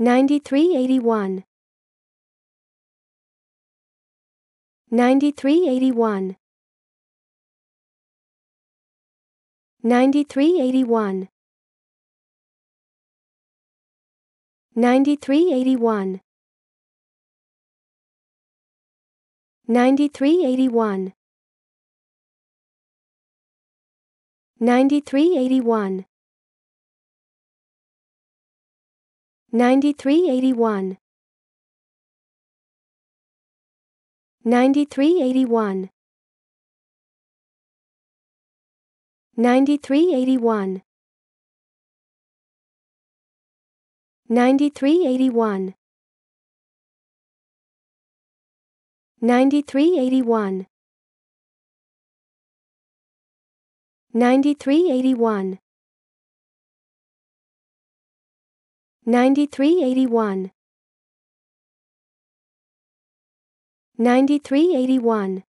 9381 9381 9381 9381 9381 9381 9381 9381 9381 9381 9381 9381 9381 9381